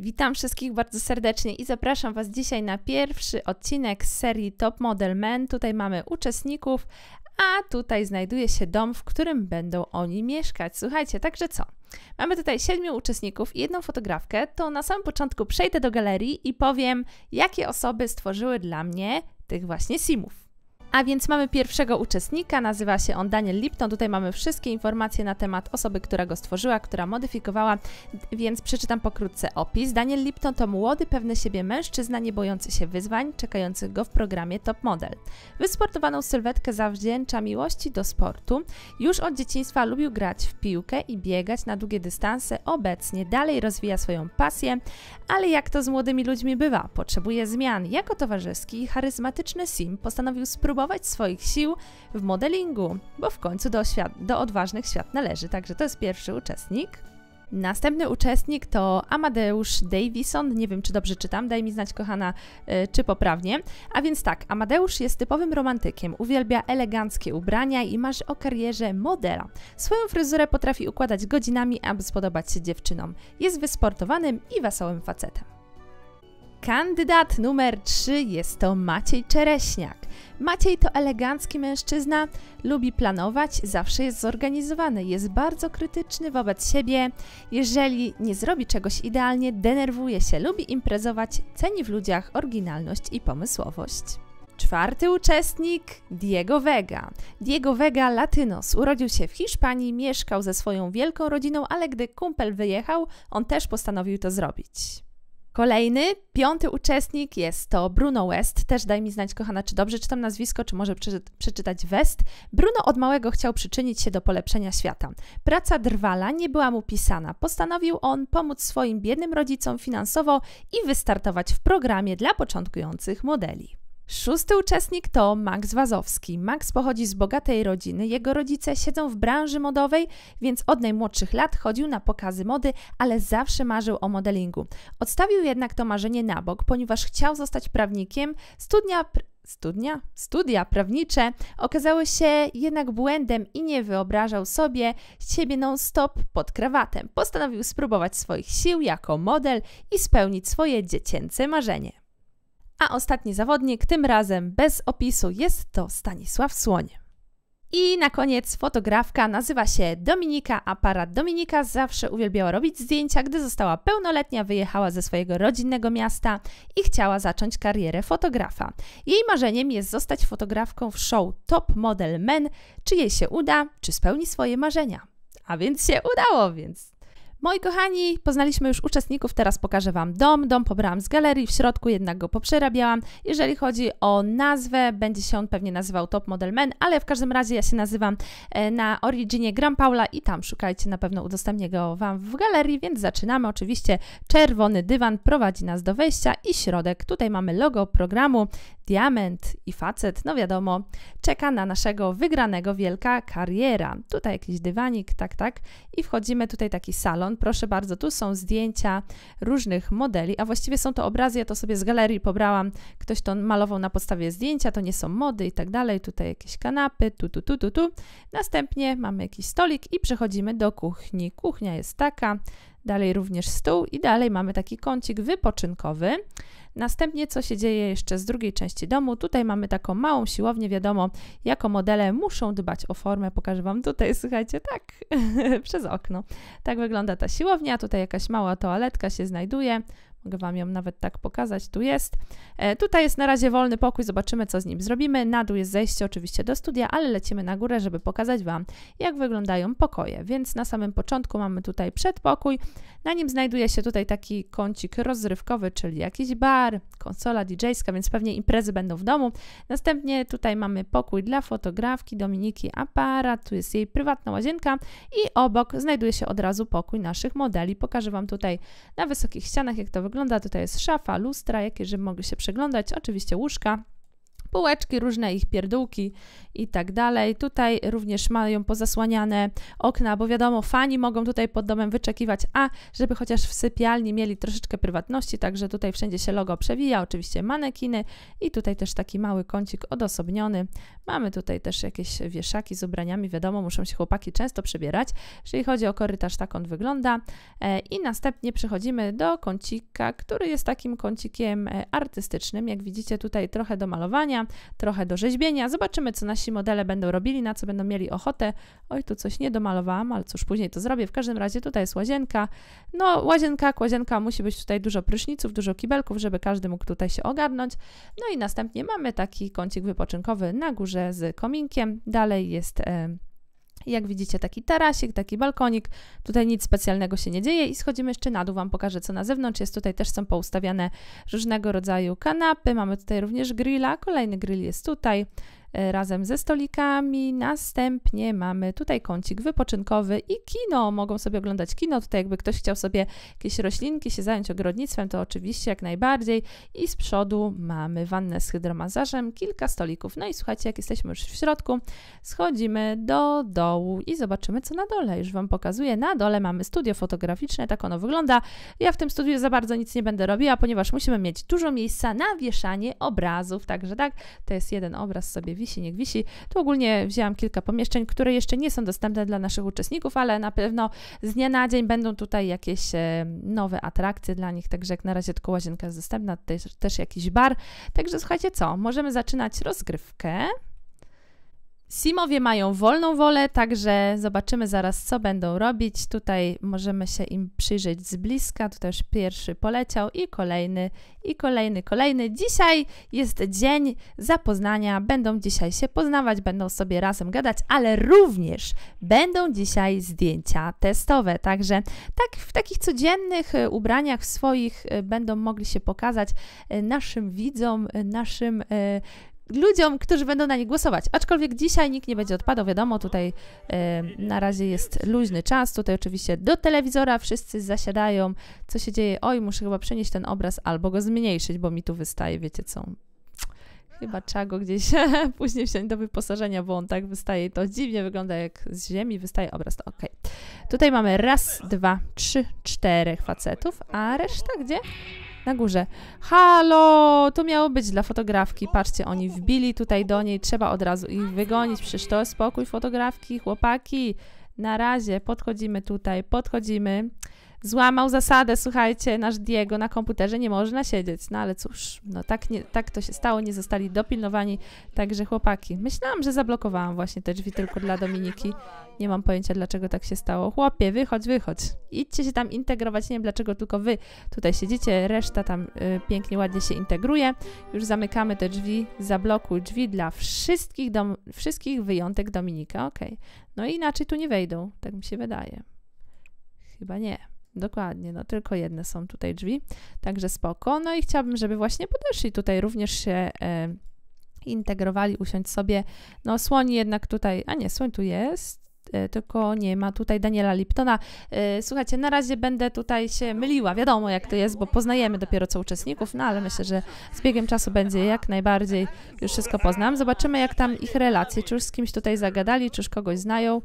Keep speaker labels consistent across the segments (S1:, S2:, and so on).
S1: Witam wszystkich bardzo serdecznie i zapraszam Was dzisiaj na pierwszy odcinek z serii Top Model Men. Tutaj mamy uczestników, a tutaj znajduje się dom, w którym będą oni mieszkać. Słuchajcie, także co? Mamy tutaj siedmiu uczestników i jedną fotografkę. To na samym początku przejdę do galerii i powiem, jakie osoby stworzyły dla mnie tych właśnie simów. A więc mamy pierwszego uczestnika, nazywa się on Daniel Lipton. Tutaj mamy wszystkie informacje na temat osoby, która go stworzyła, która modyfikowała, więc przeczytam pokrótce opis. Daniel Lipton to młody, pewny siebie mężczyzna, nie bojący się wyzwań, czekający go w programie Top Model. Wysportowaną sylwetkę zawdzięcza miłości do sportu. Już od dzieciństwa lubił grać w piłkę i biegać na długie dystanse. Obecnie dalej rozwija swoją pasję, ale jak to z młodymi ludźmi bywa, potrzebuje zmian. Jako towarzyski i charyzmatyczny Sim postanowił spróbować swoich sił w modelingu, bo w końcu do, świat, do odważnych świat należy. Także to jest pierwszy uczestnik. Następny uczestnik to Amadeusz Davison. Nie wiem, czy dobrze czytam, daj mi znać, kochana, y, czy poprawnie. A więc tak, Amadeusz jest typowym romantykiem, uwielbia eleganckie ubrania i marzy o karierze modela. Swoją fryzurę potrafi układać godzinami, aby spodobać się dziewczynom. Jest wysportowanym i wesołym facetem. Kandydat numer 3 jest to Maciej Czereśniak. Maciej to elegancki mężczyzna, lubi planować, zawsze jest zorganizowany, jest bardzo krytyczny wobec siebie. Jeżeli nie zrobi czegoś idealnie, denerwuje się, lubi imprezować, ceni w ludziach oryginalność i pomysłowość. Czwarty uczestnik Diego Vega. Diego Vega Latynos urodził się w Hiszpanii, mieszkał ze swoją wielką rodziną, ale gdy kumpel wyjechał, on też postanowił to zrobić. Kolejny, piąty uczestnik jest to Bruno West. Też daj mi znać, kochana, czy dobrze czytam nazwisko, czy może przeczytać West. Bruno od małego chciał przyczynić się do polepszenia świata. Praca drwala nie była mu pisana. Postanowił on pomóc swoim biednym rodzicom finansowo i wystartować w programie dla początkujących modeli. Szósty uczestnik to Max Wazowski. Max pochodzi z bogatej rodziny, jego rodzice siedzą w branży modowej, więc od najmłodszych lat chodził na pokazy mody, ale zawsze marzył o modelingu. Odstawił jednak to marzenie na bok, ponieważ chciał zostać prawnikiem, studnia studnia, studia prawnicze okazały się jednak błędem i nie wyobrażał sobie siebie non-stop pod krawatem. Postanowił spróbować swoich sił jako model i spełnić swoje dziecięce marzenie. A ostatni zawodnik, tym razem bez opisu, jest to Stanisław Słoń. I na koniec fotografka nazywa się Dominika Aparat. Dominika zawsze uwielbiała robić zdjęcia. Gdy została pełnoletnia, wyjechała ze swojego rodzinnego miasta i chciała zacząć karierę fotografa. Jej marzeniem jest zostać fotografką w show Top Model Men. Czy jej się uda? Czy spełni swoje marzenia? A więc się udało, więc Moi kochani, poznaliśmy już uczestników, teraz pokażę Wam dom. Dom pobrałam z galerii, w środku jednak go poprzerabiałam. Jeżeli chodzi o nazwę, będzie się on pewnie nazywał Top Model Men, ale w każdym razie ja się nazywam e, na originie Gram Paula i tam szukajcie, na pewno udostępnię go Wam w galerii, więc zaczynamy. Oczywiście czerwony dywan prowadzi nas do wejścia i środek. Tutaj mamy logo programu, diament i facet, no wiadomo, czeka na naszego wygranego wielka kariera. Tutaj jakiś dywanik, tak, tak. I wchodzimy tutaj taki salon. Proszę bardzo, tu są zdjęcia różnych modeli, a właściwie są to obrazy, ja to sobie z galerii pobrałam. Ktoś to malował na podstawie zdjęcia, to nie są mody i tak dalej. Tutaj jakieś kanapy, tu, tu, tu, tu, tu. Następnie mamy jakiś stolik i przechodzimy do kuchni. Kuchnia jest taka, dalej również stół i dalej mamy taki kącik wypoczynkowy. Następnie co się dzieje jeszcze z drugiej części domu? Tutaj mamy taką małą siłownię, wiadomo, jako modele muszą dbać o formę. Pokażę Wam tutaj, słuchajcie, tak, przez okno. Tak wygląda ta siłownia, tutaj jakaś mała toaletka się znajduje, Mogę Wam ją nawet tak pokazać. Tu jest. E, tutaj jest na razie wolny pokój, zobaczymy co z nim zrobimy. Na dół jest zejście oczywiście do studia, ale lecimy na górę, żeby pokazać Wam jak wyglądają pokoje. Więc na samym początku mamy tutaj przedpokój. Na nim znajduje się tutaj taki kącik rozrywkowy, czyli jakiś bar, konsola DJ-ska, więc pewnie imprezy będą w domu. Następnie tutaj mamy pokój dla fotografki Dominiki Aparat. Tu jest jej prywatna łazienka i obok znajduje się od razu pokój naszych modeli. Pokażę Wam tutaj na wysokich ścianach jak to wygląda wygląda. Tutaj jest szafa, lustra, jakie, żeby mogę się przeglądać, oczywiście łóżka półeczki, różne ich pierdółki i tak dalej. Tutaj również mają pozasłaniane okna, bo wiadomo, fani mogą tutaj pod domem wyczekiwać, a żeby chociaż w sypialni mieli troszeczkę prywatności, także tutaj wszędzie się logo przewija, oczywiście manekiny i tutaj też taki mały kącik odosobniony. Mamy tutaj też jakieś wieszaki z ubraniami, wiadomo, muszą się chłopaki często przebierać. Jeżeli chodzi o korytarz, tak on wygląda. E, I następnie przechodzimy do kącika, który jest takim kącikiem e, artystycznym. Jak widzicie, tutaj trochę do malowania, trochę do rzeźbienia. Zobaczymy, co nasi modele będą robili, na co będą mieli ochotę. Oj, tu coś nie domalowałam, ale cóż, później to zrobię. W każdym razie tutaj jest łazienka. No, łazienka, łazienka, musi być tutaj dużo pryszniców, dużo kibelków, żeby każdy mógł tutaj się ogarnąć. No i następnie mamy taki kącik wypoczynkowy na górze z kominkiem. Dalej jest... Jak widzicie, taki tarasik, taki balkonik. Tutaj nic specjalnego się nie dzieje i schodzimy jeszcze na dół, Wam pokażę co na zewnątrz jest. Tutaj też są poustawiane różnego rodzaju kanapy. Mamy tutaj również grilla, kolejny grill jest tutaj. E, razem ze stolikami. Następnie mamy tutaj kącik wypoczynkowy i kino. Mogą sobie oglądać kino. Tutaj jakby ktoś chciał sobie jakieś roślinki się zająć ogrodnictwem, to oczywiście jak najbardziej. I z przodu mamy wannę z hydromasażem, kilka stolików. No i słuchajcie, jak jesteśmy już w środku, schodzimy do dołu i zobaczymy, co na dole. Już Wam pokazuję. Na dole mamy studio fotograficzne, tak ono wygląda. Ja w tym studiu za bardzo nic nie będę robiła, ponieważ musimy mieć dużo miejsca na wieszanie obrazów. Także tak, to jest jeden obraz sobie wisi, niech wisi. Tu ogólnie wzięłam kilka pomieszczeń, które jeszcze nie są dostępne dla naszych uczestników, ale na pewno z dnia na dzień będą tutaj jakieś e, nowe atrakcje dla nich, także jak na razie tylko łazienka jest dostępna, też, też jakiś bar. Także słuchajcie co, możemy zaczynać rozgrywkę. Simowie mają wolną wolę, także zobaczymy zaraz, co będą robić. Tutaj możemy się im przyjrzeć z bliska. Tutaj już pierwszy poleciał i kolejny, i kolejny, kolejny. Dzisiaj jest dzień zapoznania. Będą dzisiaj się poznawać, będą sobie razem gadać, ale również będą dzisiaj zdjęcia testowe. Także tak w takich codziennych e, ubraniach swoich e, będą mogli się pokazać e, naszym widzom, naszym ludziom, którzy będą na nich głosować. Aczkolwiek dzisiaj nikt nie będzie odpadał, wiadomo, tutaj e, na razie jest luźny czas. Tutaj oczywiście do telewizora wszyscy zasiadają. Co się dzieje? Oj, muszę chyba przenieść ten obraz albo go zmniejszyć, bo mi tu wystaje, wiecie co. Chyba trzeba go gdzieś później wziąć do wyposażenia, bo on tak wystaje. To dziwnie wygląda, jak z ziemi wystaje obraz. To okej. Tutaj mamy raz, dwa, trzy, czterech facetów, a reszta gdzie? na górze. Halo, to miało być dla fotografki. Patrzcie, oni wbili tutaj do niej, trzeba od razu ich wygonić. Przecież to spokój fotografki, chłopaki. Na razie podchodzimy tutaj, podchodzimy złamał zasadę, słuchajcie, nasz Diego na komputerze nie można siedzieć. No ale cóż, no tak, nie, tak to się stało, nie zostali dopilnowani, także chłopaki. Myślałam, że zablokowałam właśnie te drzwi tylko dla Dominiki. Nie mam pojęcia, dlaczego tak się stało. Chłopie, wychodź, wychodź. Idźcie się tam integrować. Nie wiem, dlaczego tylko wy tutaj siedzicie, reszta tam y, pięknie, ładnie się integruje. Już zamykamy te drzwi, zablokuj drzwi dla wszystkich, dom, wszystkich wyjątek Dominika, ok. No i inaczej tu nie wejdą, tak mi się wydaje. Chyba nie. Dokładnie, no tylko jedne są tutaj drzwi, także spoko. No i chciałabym, żeby właśnie podeszli tutaj również się e, integrowali, usiąść sobie. No słoń jednak tutaj, a nie, słoń tu jest, e, tylko nie ma tutaj Daniela Liptona. E, słuchajcie, na razie będę tutaj się myliła, wiadomo jak to jest, bo poznajemy dopiero co uczestników, no ale myślę, że z biegiem czasu będzie jak najbardziej, już wszystko poznam. Zobaczymy jak tam ich relacje, czy już z kimś tutaj zagadali, czy już kogoś znają.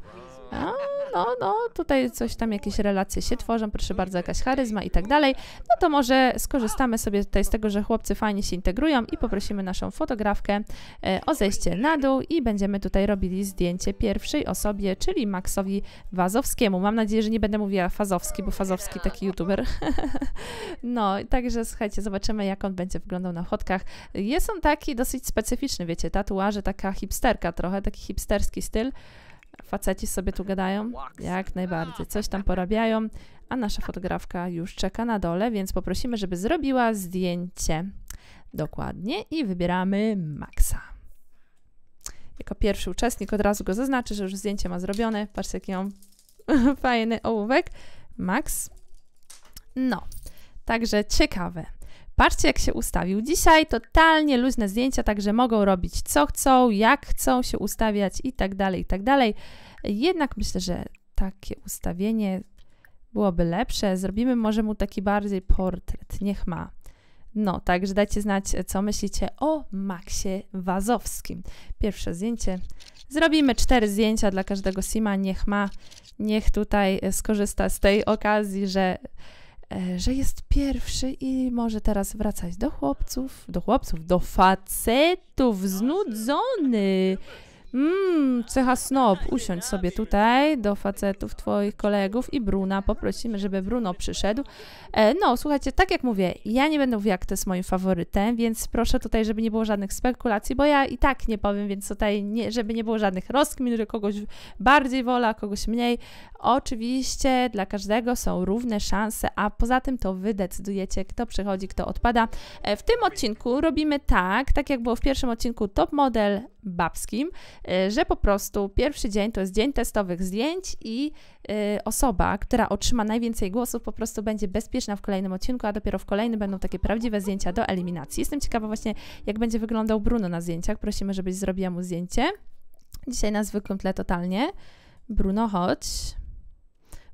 S1: A, no, no, tutaj coś tam, jakieś relacje się tworzą, proszę bardzo, jakaś charyzma i tak dalej, no to może skorzystamy sobie tutaj z tego, że chłopcy fajnie się integrują i poprosimy naszą fotografkę e, o zejście na dół i będziemy tutaj robili zdjęcie pierwszej osobie, czyli Maxowi Wazowskiemu. Mam nadzieję, że nie będę mówiła Fazowski, bo Fazowski taki youtuber. no, także słuchajcie, zobaczymy, jak on będzie wyglądał na fotkach. Jest on taki dosyć specyficzny, wiecie, tatuaże, taka hipsterka trochę, taki hipsterski styl. Faceci sobie tu gadają, jak najbardziej, coś tam porabiają, a nasza fotografka już czeka na dole, więc poprosimy, żeby zrobiła zdjęcie. Dokładnie i wybieramy Maxa. Jako pierwszy uczestnik od razu go zaznaczy, że już zdjęcie ma zrobione. Patrzcie, jaki on fajny ołówek. Max. No, także ciekawe. Patrzcie, jak się ustawił. Dzisiaj totalnie luźne zdjęcia, także mogą robić co chcą, jak chcą się ustawiać i tak dalej, i tak dalej. Jednak myślę, że takie ustawienie byłoby lepsze. Zrobimy może mu taki bardziej portret. Niech ma. No, także dajcie znać, co myślicie o Maksie Wazowskim. Pierwsze zdjęcie. Zrobimy cztery zdjęcia dla każdego Sima. Niech ma, niech tutaj skorzysta z tej okazji, że E, że jest pierwszy i może teraz wracać do chłopców, do chłopców, do facetów, znudzony. Mmm, cecha snob, usiądź sobie tutaj do facetów twoich kolegów i Bruna, poprosimy, żeby Bruno przyszedł. E, no, słuchajcie, tak jak mówię, ja nie będę mówiła, jak to jest moim faworytem, więc proszę tutaj, żeby nie było żadnych spekulacji, bo ja i tak nie powiem, więc tutaj, nie, żeby nie było żadnych rozkmin, że kogoś bardziej wola, kogoś mniej. Oczywiście dla każdego są równe szanse, a poza tym to wy decydujecie, kto przychodzi, kto odpada. E, w tym odcinku robimy tak, tak jak było w pierwszym odcinku Top Model babskim, e, że po prostu pierwszy dzień to jest dzień testowych zdjęć i e, osoba, która otrzyma najwięcej głosów, po prostu będzie bezpieczna w kolejnym odcinku, a dopiero w kolejnym będą takie prawdziwe zdjęcia do eliminacji. Jestem ciekawa właśnie, jak będzie wyglądał Bruno na zdjęciach. Prosimy, żebyś zrobiła mu zdjęcie. Dzisiaj na zwykłym tle totalnie. Bruno, chodź.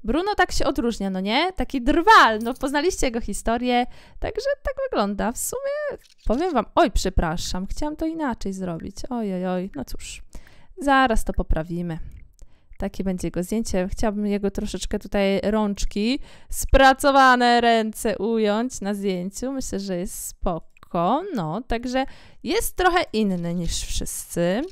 S1: Bruno tak się odróżnia, no nie? Taki drwal, no poznaliście jego historię, także tak wygląda. W sumie powiem wam, oj przepraszam, chciałam to inaczej zrobić, oj, oj, oj, no cóż, zaraz to poprawimy. Takie będzie jego zdjęcie. Chciałabym jego troszeczkę tutaj rączki, spracowane ręce ująć na zdjęciu. Myślę, że jest spoko. No, także jest trochę inny niż wszyscy.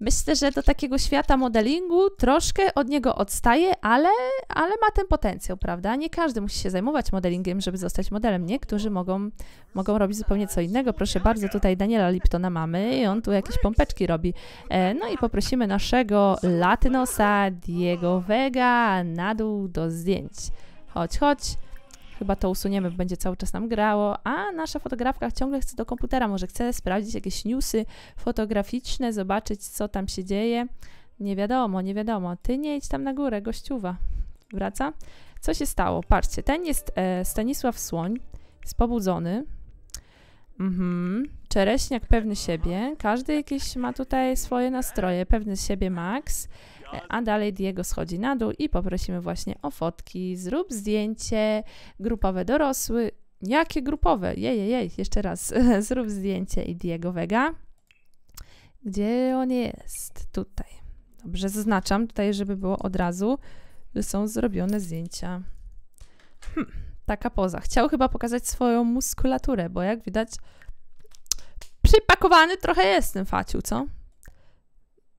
S1: Myślę, że do takiego świata modelingu troszkę od niego odstaje, ale, ale ma ten potencjał, prawda? Nie każdy musi się zajmować modelingiem, żeby zostać modelem. Niektórzy mogą, mogą robić zupełnie co innego. Proszę bardzo, tutaj Daniela Liptona mamy i on tu jakieś pompeczki robi. E, no i poprosimy naszego Latynosa Diego Vega na dół do zdjęć. Chodź, chodź chyba to usuniemy, bo będzie cały czas nam grało, a nasza fotografka ciągle chce do komputera, może chce sprawdzić jakieś newsy fotograficzne, zobaczyć co tam się dzieje. Nie wiadomo, nie wiadomo. Ty nie idź tam na górę, gościuwa. Wraca. Co się stało? Patrzcie, ten jest e, Stanisław Słoń, jest pobudzony. Mhm. Czereśniak pewny siebie. Każdy jakieś ma tutaj swoje nastroje. Pewny siebie Max. No. E, a dalej Diego schodzi na dół i poprosimy właśnie o fotki. Zrób zdjęcie grupowe dorosły. Jakie grupowe? Jej, jej, jej. jeszcze raz. Zrób zdjęcie i Diego Vega. Gdzie on jest? Tutaj. Dobrze, zaznaczam tutaj, żeby było od razu, że są zrobione zdjęcia. Hm, taka poza. Chciał chyba pokazać swoją muskulaturę, bo jak widać, przypakowany trochę jest ten faciu, co?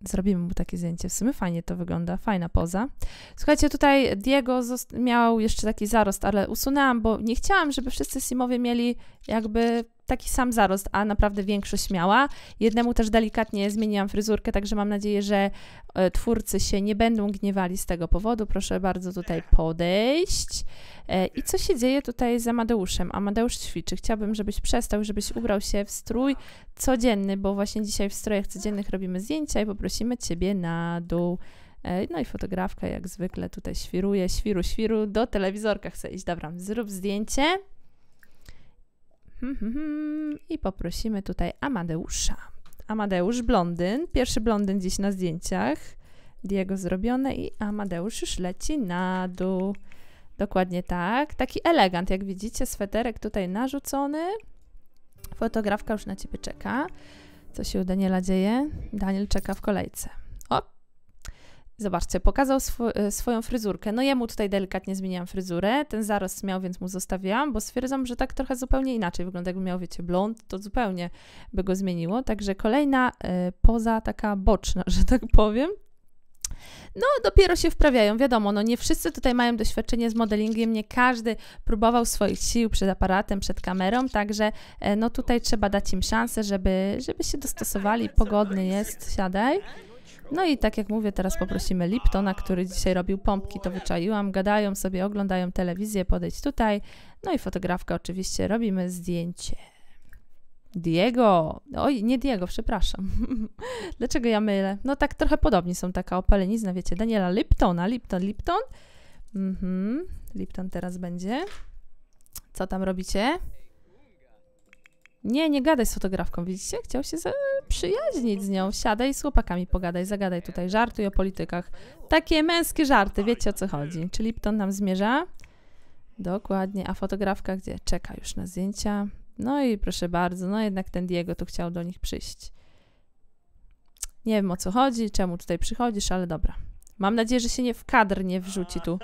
S1: Zrobimy mu takie zdjęcie. W sumie fajnie to wygląda, fajna poza. Słuchajcie, tutaj Diego miał jeszcze taki zarost, ale usunęłam, bo nie chciałam, żeby wszyscy Simowie mieli jakby taki sam zarost, a naprawdę większość miała. Jednemu też delikatnie zmieniłam fryzurkę, także mam nadzieję, że e, twórcy się nie będą gniewali z tego powodu. Proszę bardzo tutaj podejść. E, I co się dzieje tutaj z Amadeuszem? Amadeusz ćwiczy. Chciałbym, żebyś przestał, żebyś ubrał się w strój codzienny, bo właśnie dzisiaj w strojach codziennych robimy zdjęcia i poprosimy ciebie na dół. E, no i fotografka jak zwykle tutaj świruje, świru, świru, do telewizorka chce iść. Dobra, zrób zdjęcie. Hmm, hmm, hmm. I poprosimy tutaj Amadeusza. Amadeusz blondyn, pierwszy blondyn dziś na zdjęciach. Diego zrobione i Amadeusz już leci na dół. Dokładnie tak. Taki elegant, jak widzicie, sweterek tutaj narzucony. Fotografka już na ciebie czeka. Co się u Daniela dzieje? Daniel czeka w kolejce. O! Zobaczcie, pokazał sw e, swoją fryzurkę. No jemu tutaj delikatnie zmieniłam fryzurę. Ten zarost miał, więc mu zostawiłam, bo stwierdzam, że tak trochę zupełnie inaczej wygląda. Jakby miał, wiecie, blond, to zupełnie by go zmieniło. Także kolejna y, poza taka boczna, że tak powiem no dopiero się wprawiają. Wiadomo, no nie wszyscy tutaj mają doświadczenie z modelingiem, nie każdy próbował swoich sił przed aparatem, przed kamerą, także e, no tutaj trzeba dać im szansę, żeby, żeby się dostosowali. Pogodny jest, siadaj. No i tak jak mówię, teraz poprosimy Liptona, który dzisiaj robił pompki, to wyczaiłam. Gadają sobie, oglądają telewizję, podejdź tutaj. No i fotografka oczywiście, robimy zdjęcie. Diego, oj, nie Diego, przepraszam. Dlaczego ja mylę? No tak trochę podobni są taka opalenizna, wiecie, Daniela Liptona, Lipton, Lipton. Mhm, Lipton teraz będzie. Co tam robicie? Nie, nie gadaj z fotografką, widzicie? Chciał się przyjaźnić z nią. Siadaj z chłopakami, pogadaj, zagadaj tutaj, żartuj o politykach. Takie męskie żarty, wiecie o co chodzi. Czy Lipton nam zmierza? Dokładnie, a fotografka gdzie? Czeka już na zdjęcia. No i proszę bardzo, no jednak ten Diego tu chciał do nich przyjść. Nie wiem o co chodzi, czemu tutaj przychodzisz, ale dobra. Mam nadzieję, że się nie w kadr nie wrzuci tu.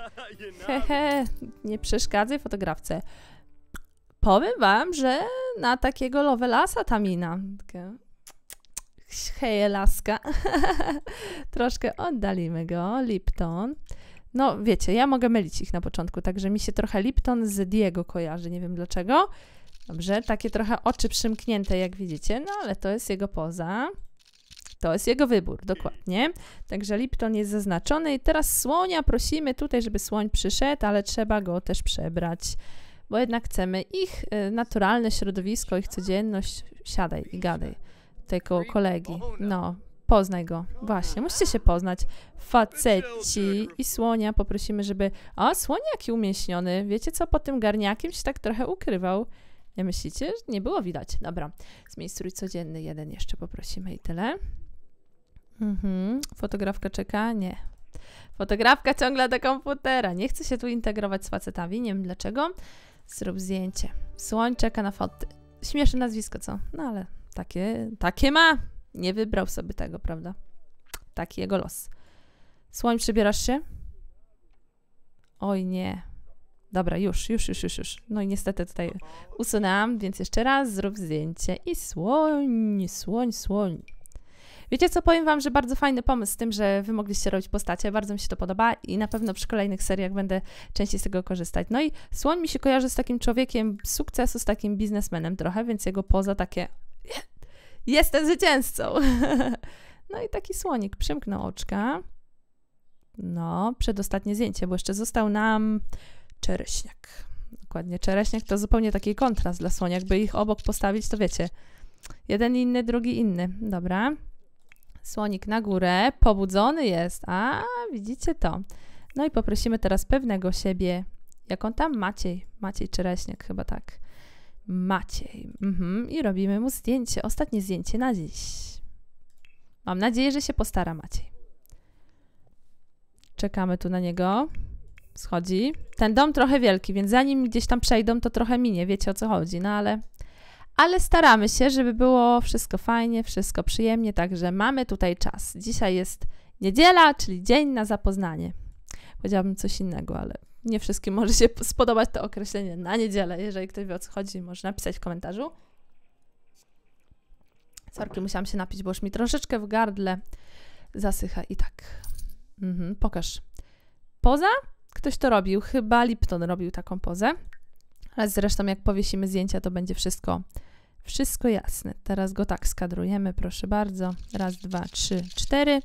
S1: Hehe, nie przeszkadzaj fotografce. Powiem wam, że na takiego Lovelasa Tamina. Heje laska. Troszkę oddalimy go. Lipton. No wiecie, ja mogę mylić ich na początku, także mi się trochę Lipton z Diego kojarzy, nie wiem dlaczego. Dobrze, takie trochę oczy przymknięte, jak widzicie, no ale to jest jego poza. To jest jego wybór, dokładnie. Także Lipton jest zaznaczony i teraz słonia prosimy tutaj, żeby słoń przyszedł, ale trzeba go też przebrać, bo jednak chcemy ich y, naturalne środowisko, ich codzienność. Siadaj i gadaj tutaj koło kolegi. No, poznaj go. Właśnie, musicie się poznać. Faceci i słonia poprosimy, żeby... A, słoniaki umięśniony. Wiecie co, po tym garniakiem się tak trochę ukrywał. Nie myślicie? Nie było widać. Dobra, zmień codzienny, jeden jeszcze poprosimy i tyle. Mhm. Fotografka czeka? Nie. Fotografka ciągle do komputera. Nie chce się tu integrować z facetami, nie wiem dlaczego. Zrób zdjęcie. Słoń czeka na foty. Śmieszne nazwisko, co? No ale takie, takie ma. Nie wybrał sobie tego, prawda? Taki jego los. Słoń, przybierasz się? Oj nie. Dobra, już, już, już, już, już. No i niestety tutaj usunęłam, więc jeszcze raz zrób zdjęcie i słoń, słoń, słoń. Wiecie co, powiem Wam, że bardzo fajny pomysł z tym, że Wy mogliście robić postacie, bardzo mi się to podoba i na pewno przy kolejnych seriach będę częściej z tego korzystać. No i Słoń mi się kojarzy z takim człowiekiem sukcesu, z takim biznesmenem trochę, więc jego poza takie jestem zwycięzcą. No i taki słonik przymknął oczka. No, przedostatnie zdjęcie, bo jeszcze został nam czereśniak. Dokładnie, czereśniak to zupełnie taki kontrast dla słoniak. By ich obok postawić, to wiecie, jeden inny, drugi inny. Dobra. Słonik na górę, pobudzony jest. A, widzicie to. No i poprosimy teraz pewnego siebie, jak on tam? Maciej. Maciej Czereśniak chyba tak. Maciej. Mhm. I robimy mu zdjęcie. Ostatnie zdjęcie na dziś. Mam nadzieję, że się postara Maciej. Czekamy tu na niego schodzi. Ten dom trochę wielki, więc zanim gdzieś tam przejdą, to trochę minie, wiecie o co chodzi, no ale... Ale staramy się, żeby było wszystko fajnie, wszystko przyjemnie, także mamy tutaj czas. Dzisiaj jest niedziela, czyli dzień na zapoznanie. Powiedziałabym coś innego, ale nie wszystkim może się spodobać to określenie na niedzielę. Jeżeli ktoś wie o co chodzi, może napisać w komentarzu. Sorki, musiałam się napić, bo już mi troszeczkę w gardle zasycha i tak. Mhm, pokaż. Poza Ktoś to robił, chyba Lipton robił taką pozę. Ale zresztą jak powiesimy zdjęcia, to będzie wszystko, wszystko jasne. Teraz go tak skadrujemy, proszę bardzo. Raz, dwa, trzy, cztery.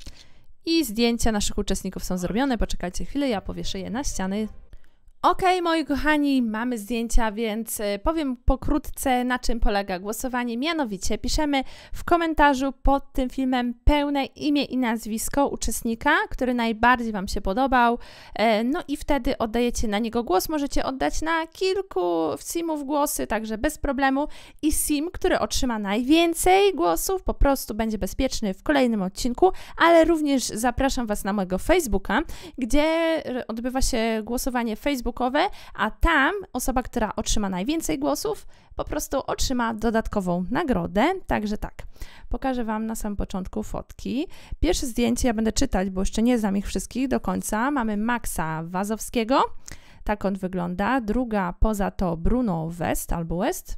S1: I zdjęcia naszych uczestników są zrobione. Poczekajcie chwilę, ja powieszę je na ściany. OK, moi kochani, mamy zdjęcia, więc e, powiem pokrótce, na czym polega głosowanie. Mianowicie piszemy w komentarzu pod tym filmem pełne imię i nazwisko uczestnika, który najbardziej Wam się podobał. E, no i wtedy oddajecie na niego głos. Możecie oddać na kilku simów głosy, także bez problemu. I sim, który otrzyma najwięcej głosów, po prostu będzie bezpieczny w kolejnym odcinku. Ale również zapraszam Was na mojego Facebooka, gdzie e, odbywa się głosowanie Facebook a tam osoba, która otrzyma najwięcej głosów, po prostu otrzyma dodatkową nagrodę. Także tak, pokażę Wam na samym początku fotki. Pierwsze zdjęcie ja będę czytać, bo jeszcze nie znam ich wszystkich do końca. Mamy Maxa Wazowskiego, tak on wygląda. Druga poza to Bruno West albo West.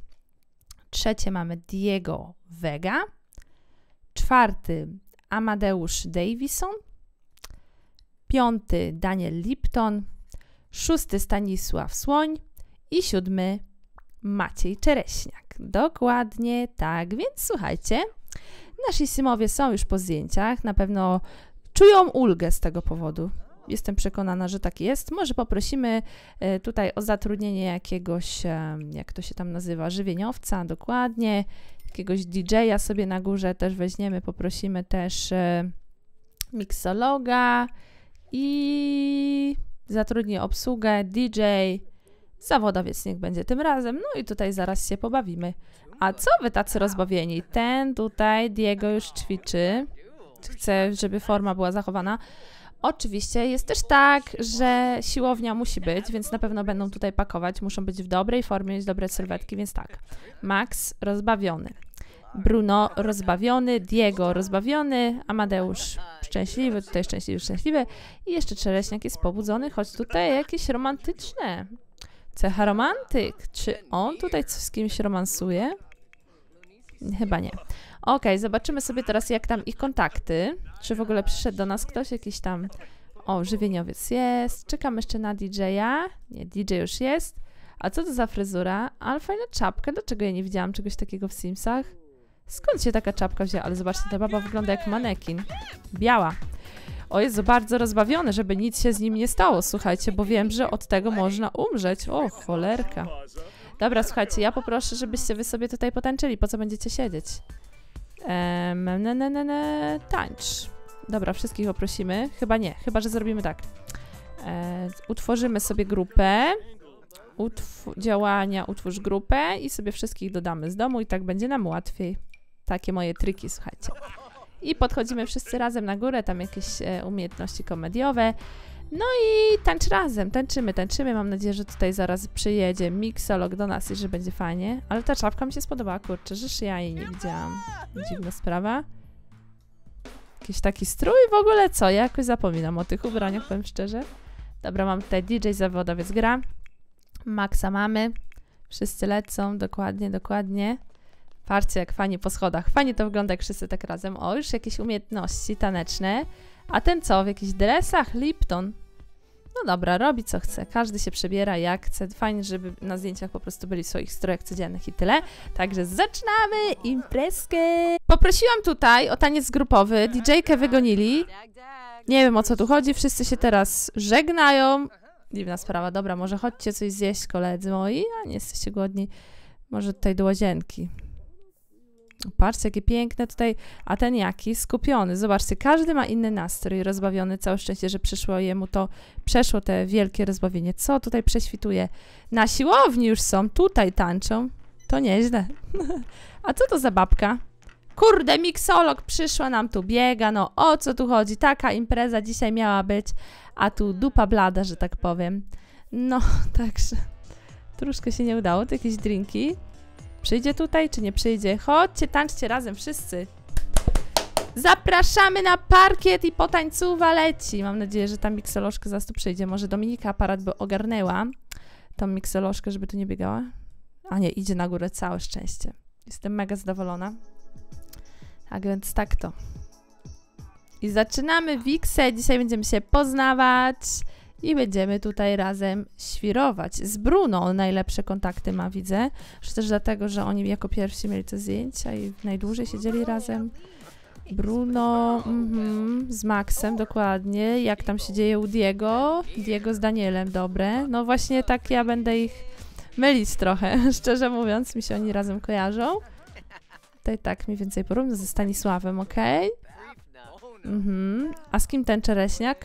S1: Trzecie mamy Diego Vega. Czwarty Amadeusz Davison. Piąty Daniel Lipton szósty Stanisław Słoń i siódmy Maciej Czereśniak. Dokładnie tak, więc słuchajcie, nasi Simowie są już po zdjęciach, na pewno czują ulgę z tego powodu. Jestem przekonana, że tak jest. Może poprosimy e, tutaj o zatrudnienie jakiegoś, e, jak to się tam nazywa, żywieniowca, dokładnie, jakiegoś DJ-a sobie na górze też weźmiemy, poprosimy też e, miksologa i zatrudni obsługę, DJ, zawodowiec niech będzie tym razem. No i tutaj zaraz się pobawimy. A co wy tacy rozbawieni? Ten tutaj, Diego już ćwiczy. Chce, żeby forma była zachowana. Oczywiście jest też tak, że siłownia musi być, więc na pewno będą tutaj pakować. Muszą być w dobrej formie, mieć dobre sylwetki, więc tak. Max rozbawiony. Bruno rozbawiony, Diego rozbawiony, Amadeusz szczęśliwy, tutaj szczęśliwy, szczęśliwy i jeszcze Czereśniak jest pobudzony, choć tutaj jakieś romantyczne. Cecha romantyk. Czy on tutaj z kimś romansuje? Chyba nie. Ok, zobaczymy sobie teraz jak tam ich kontakty. Czy w ogóle przyszedł do nas ktoś jakiś tam... O, żywieniowiec jest. Czekam jeszcze na DJ-a. Nie, DJ już jest. A co to za fryzura? Ale fajna czapka. Dlaczego ja nie widziałam czegoś takiego w Simsach? Skąd się taka czapka wzięła? Ale zobaczcie, ta baba wygląda jak manekin. Biała. O jest bardzo rozbawiony, żeby nic się z nim nie stało, słuchajcie, bo wiem, że od tego można umrzeć. O, cholerka. Dobra, słuchajcie, ja poproszę, żebyście wy sobie tutaj potańczyli. Po co będziecie siedzieć? Ehm, ne, ne, ne, ne, tańcz. Dobra, wszystkich oprosimy. Chyba nie, chyba, że zrobimy tak. E, utworzymy sobie grupę. Utw działania, utwórz grupę i sobie wszystkich dodamy z domu i tak będzie nam łatwiej. Takie moje triki, słuchajcie. I podchodzimy wszyscy razem na górę, tam jakieś e, umiejętności komediowe. No i tańcz razem, tańczymy, tańczymy. Mam nadzieję, że tutaj zaraz przyjedzie miksolog do nas i że będzie fajnie. Ale ta czapka mi się spodobała, kurczę, że ja jej nie widziałam. Dziwna sprawa. Jakiś taki strój w ogóle, co? Ja jakoś zapominam o tych ubraniach, powiem szczerze. Dobra, mam tutaj DJ zawodowiec gra. Maxa mamy. Wszyscy lecą, dokładnie, dokładnie. Patrzcie, jak fajnie po schodach. Fajnie to wygląda, jak wszyscy tak razem. O, już jakieś umiejętności taneczne. A ten co? W jakichś dresach? Lipton. No dobra, robi co chce. Każdy się przebiera jak chce. Fajnie, żeby na zdjęciach po prostu byli w swoich strojach codziennych i tyle. Także zaczynamy imprezkę. Poprosiłam tutaj o taniec grupowy. DJ-kę wygonili. Nie wiem o co tu chodzi. Wszyscy się teraz żegnają. Dziwna sprawa. Dobra, może chodźcie coś zjeść, koledzy moi. A nie jesteście głodni. Może tutaj do łazienki. Patrzcie, jakie piękne tutaj, a ten jaki skupiony. Zobaczcie, każdy ma inny nastrój, rozbawiony. Całe szczęście, że przyszło jemu to, przeszło te wielkie rozbawienie. Co tutaj prześwituje? Na siłowni już są, tutaj tańczą. To nieźle. a co to za babka? Kurde, miksolog przyszła nam tu, biega, no o co tu chodzi? Taka impreza dzisiaj miała być, a tu dupa blada, że tak powiem. No, także troszkę się nie udało, to jakieś drinki. Przyjdzie tutaj, czy nie przyjdzie? Chodźcie, tańczcie razem wszyscy. Zapraszamy na parkiet i potańcuwa leci. Mam nadzieję, że ta miksolożka zaraz tu przyjdzie. Może Dominika aparat by ogarnęła tą miksolożkę, żeby tu nie biegała. A nie, idzie na górę, całe szczęście. Jestem mega zadowolona. Tak więc tak to. I zaczynamy Wiksę. Dzisiaj będziemy się poznawać i będziemy tutaj razem świrować. Z Bruno najlepsze kontakty ma, widzę. Też dlatego, że oni jako pierwsi mieli te zdjęcia i najdłużej siedzieli razem. Bruno mm, z Maxem, dokładnie. Jak tam się dzieje u Diego? Diego z Danielem, dobre. No właśnie tak ja będę ich mylić trochę, szczerze mówiąc. Mi się oni razem kojarzą. Tutaj tak mniej więcej porówno ze Stanisławem, ok? Mhm. A z kim ten czereśniak?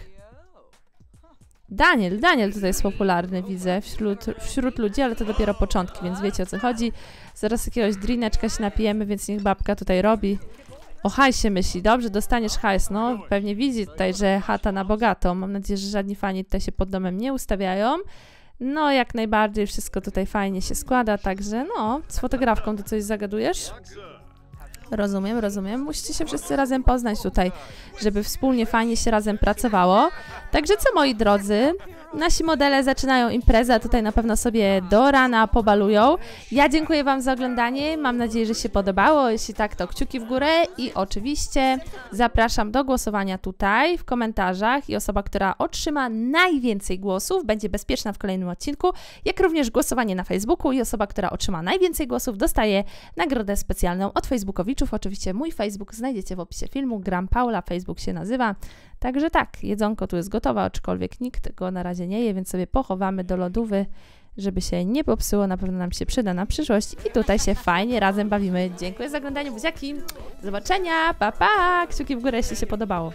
S1: Daniel, Daniel tutaj jest popularny, widzę, wśród, wśród ludzi, ale to dopiero początki, więc wiecie o co chodzi. Zaraz jakiegoś drineczka się napijemy, więc niech babka tutaj robi. O hajsie myśli, dobrze, dostaniesz hajs, no pewnie widzi tutaj, że chata na bogato. Mam nadzieję, że żadni fani tutaj się pod domem nie ustawiają. No, jak najbardziej, wszystko tutaj fajnie się składa, także no, z fotografką to coś zagadujesz? rozumiem, rozumiem. Musicie się wszyscy razem poznać tutaj, żeby wspólnie fajnie się razem pracowało. Także co moi drodzy, Nasi modele zaczynają imprezę, tutaj na pewno sobie do rana pobalują. Ja dziękuję Wam za oglądanie, mam nadzieję, że się podobało. Jeśli tak, to kciuki w górę i oczywiście zapraszam do głosowania tutaj w komentarzach i osoba, która otrzyma najwięcej głosów, będzie bezpieczna w kolejnym odcinku, jak również głosowanie na Facebooku i osoba, która otrzyma najwięcej głosów, dostaje nagrodę specjalną od Facebookowiczów. Oczywiście mój Facebook znajdziecie w opisie filmu, Gram Paula, Facebook się nazywa. Także tak, jedzonko tu jest gotowe, aczkolwiek nikt go na razie nie je, więc sobie pochowamy do lodówy, żeby się nie popsyło, na pewno nam się przyda na przyszłość i tutaj się fajnie razem bawimy. Dziękuję za oglądanie, buziaki, do zobaczenia, pa pa, kciuki w górę, jeśli się podobało.